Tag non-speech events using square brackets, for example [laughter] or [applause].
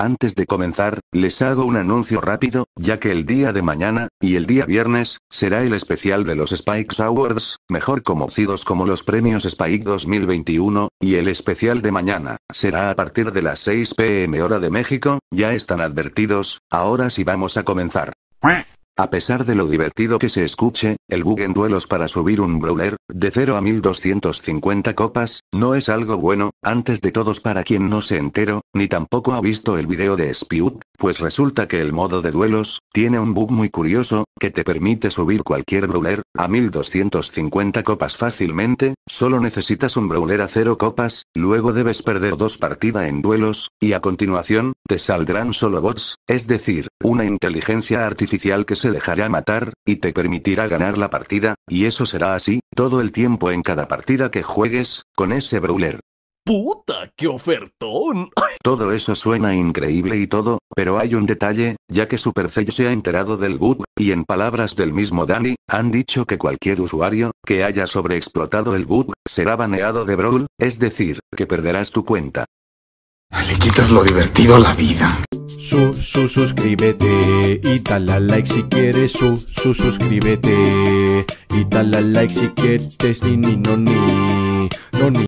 Antes de comenzar, les hago un anuncio rápido, ya que el día de mañana, y el día viernes, será el especial de los Spikes Awards, mejor conocidos como los premios Spike 2021, y el especial de mañana, será a partir de las 6 pm hora de México, ya están advertidos, ahora sí vamos a comenzar. A pesar de lo divertido que se escuche, el bug en duelos para subir un brawler, de 0 a 1250 copas, no es algo bueno, antes de todos para quien no se entero, ni tampoco ha visto el video de Spiut, pues resulta que el modo de duelos, tiene un bug muy curioso, que te permite subir cualquier brawler, a 1250 copas fácilmente, solo necesitas un brawler a 0 copas, luego debes perder dos partidas en duelos, y a continuación, te saldrán solo bots, es decir, una inteligencia artificial que se dejará matar, y te permitirá ganar la partida, y eso será así, todo el tiempo en cada partida que juegues, con ese brawler puta, qué ofertón. [laughs] Todo eso suena increíble y todo, pero hay un detalle, ya que Supercell se ha enterado del bug, y en palabras del mismo Danny, han dicho que cualquier usuario que haya sobreexplotado el bug será baneado de Brawl, es decir, que perderás tu cuenta. Ah, le quitas lo divertido a la vida. Su, suscríbete y dale like si quieres. Su, suscríbete y dale like si quieres. Ni, ni, no, ni.